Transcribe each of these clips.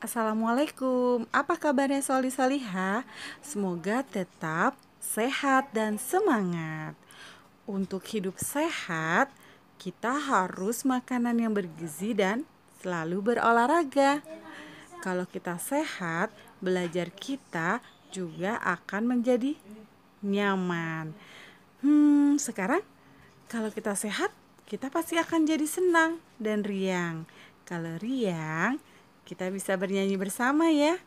Assalamualaikum, apa kabarnya Soli Soliha? Semoga tetap sehat dan semangat. Untuk hidup sehat, kita harus makanan yang bergizi dan selalu berolahraga. Kalau kita sehat, belajar kita juga akan menjadi nyaman. Hmm, sekarang kalau kita sehat, kita pasti akan jadi senang dan riang. Kalau riang, kita bisa bernyanyi bersama ya.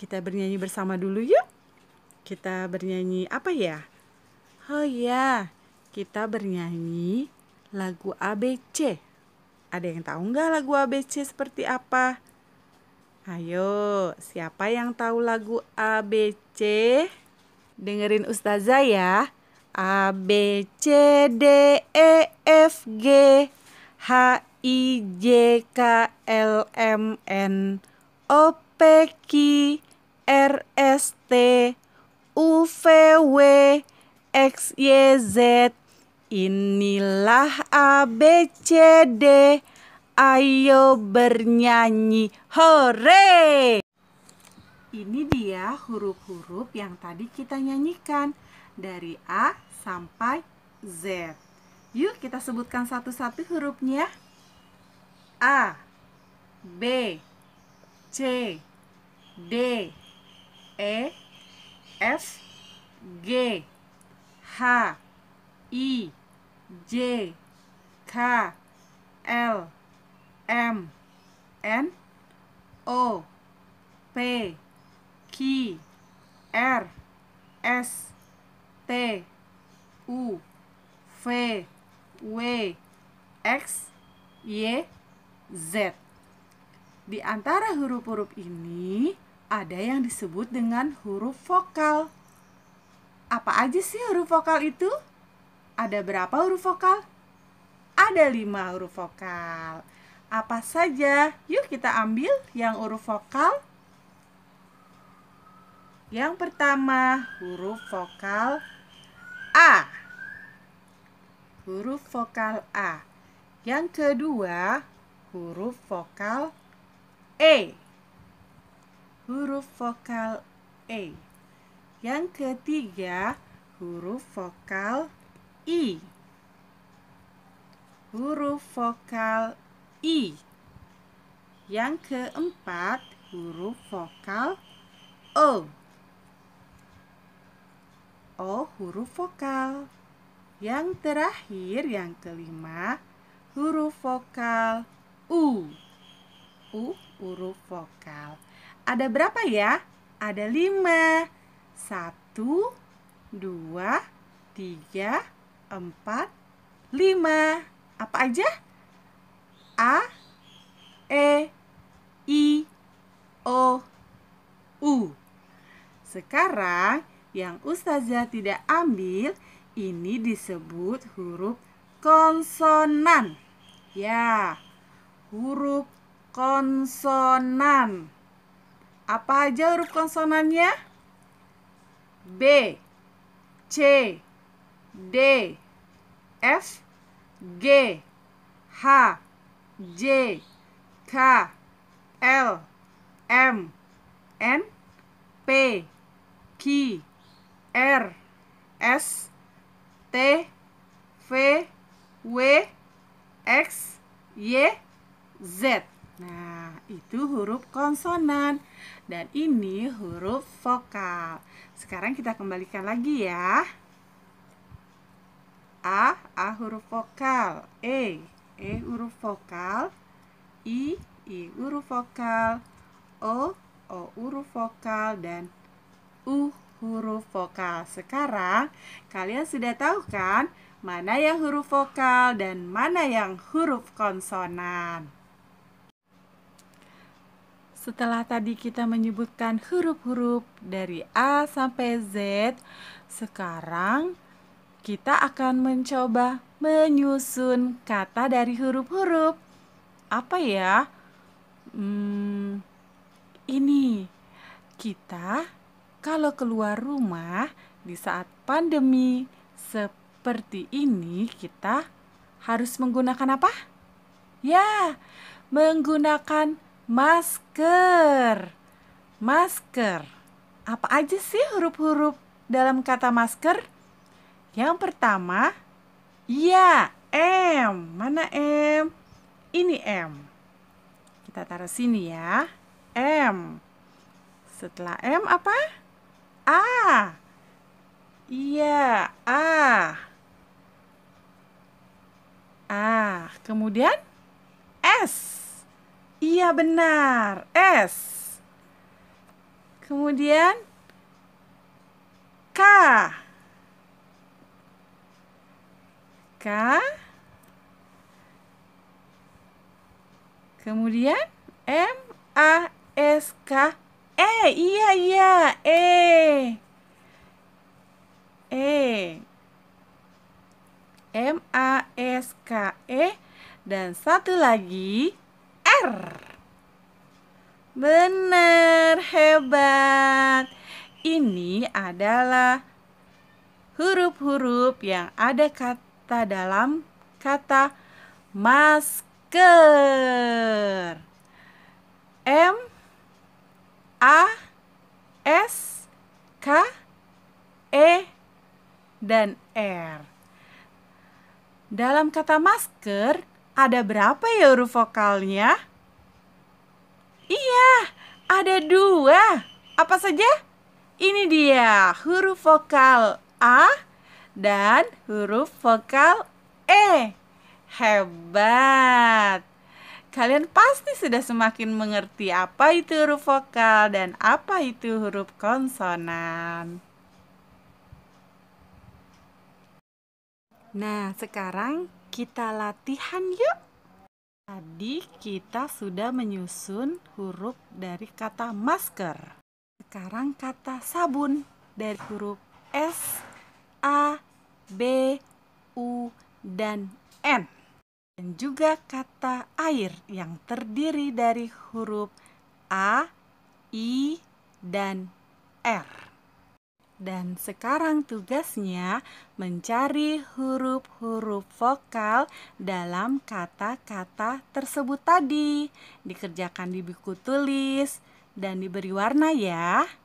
Kita bernyanyi bersama dulu yuk. Kita bernyanyi apa ya? Oh ya, kita bernyanyi lagu ABC. Ada yang tahu nggak lagu ABC seperti apa? Ayo, siapa yang tahu lagu ABC? Dengerin Ustazah ya. A B C D E F G H I J K L M N O P Q R S T U V W X Y Z Inilah ABCD Ayo bernyanyi Hore Ini dia huruf-huruf yang tadi kita nyanyikan Dari A sampai Z Yuk kita sebutkan satu-satu hurufnya A B C D E F G H I J K L M N O P Q R S T U V W X Y Z. Di antara huruf-huruf ini ada yang disebut dengan huruf vokal. Apa aja sih huruf vokal itu? Ada berapa huruf vokal? Ada lima huruf vokal. Apa saja? Yuk kita ambil yang huruf vokal. Yang pertama, huruf vokal A. Huruf vokal A. Yang kedua, huruf vokal E. Huruf vokal E. Yang ketiga, huruf vokal I. Huruf vokal I. Yang keempat, huruf vokal O. O huruf vokal. Yang terakhir, yang kelima, huruf vokal U. U huruf vokal. Ada berapa ya? Ada lima. Satu, dua, tiga, empat, lima. Apa aja? A, E, I, O, U. Sekarang yang ustazah tidak ambil ini disebut huruf konsonan. Ya huruf konsonan. Apa aja huruf konsonannya? B, C, D, F, G, H, J, K, L, M, N, P, Q, R, S, T, V, W, X, Y, Z. Nah, itu huruf konsonan dan ini huruf vokal. Sekarang kita kembalikan lagi ya. A, A huruf vokal. E, E huruf vokal. I, I huruf vokal. O, O huruf vokal dan U huruf vokal. Sekarang kalian sudah tahu kan mana yang huruf vokal dan mana yang huruf konsonan. Setelah tadi kita menyebutkan huruf-huruf dari A sampai Z, sekarang kita akan mencoba menyusun kata dari huruf-huruf. Apa ya? Hmm, ini kita kalau keluar rumah di saat pandemi seperti ini kita harus menggunakan apa? Ya, menggunakan Masker. Masker. Apa aja sih huruf-huruf dalam kata masker? Yang pertama, ya M. Mana M? Ini M. Kita taruh sini ya. M. Setelah M apa? A. Iya, A. A. Kemudian S. Iya benar, S. Kemudian K. K. Kemudian M A S K E. Iya iya E. E. M A S K E dan satu lagi R. Benar, hebat. Ini adalah huruf-huruf yang ada kata dalam kata masker. M A S K E dan R. Dalam kata masker ada berapa ya huruf vokalnya? Iya, ada dua. Apa saja? Ini dia huruf vokal A dan huruf vokal E. Hebat! Kalian pasti sudah semakin mengerti apa itu huruf vokal dan apa itu huruf konsonan. Nah, sekarang kita latihan yuk. Tadi kita sudah menyusun huruf dari kata masker. Sekarang kata sabun dari huruf S, A, B, U, dan N. Dan juga kata air yang terdiri dari huruf A, I, dan R dan sekarang tugasnya mencari huruf-huruf vokal dalam kata-kata tersebut tadi. Dikerjakan di buku tulis dan diberi warna ya.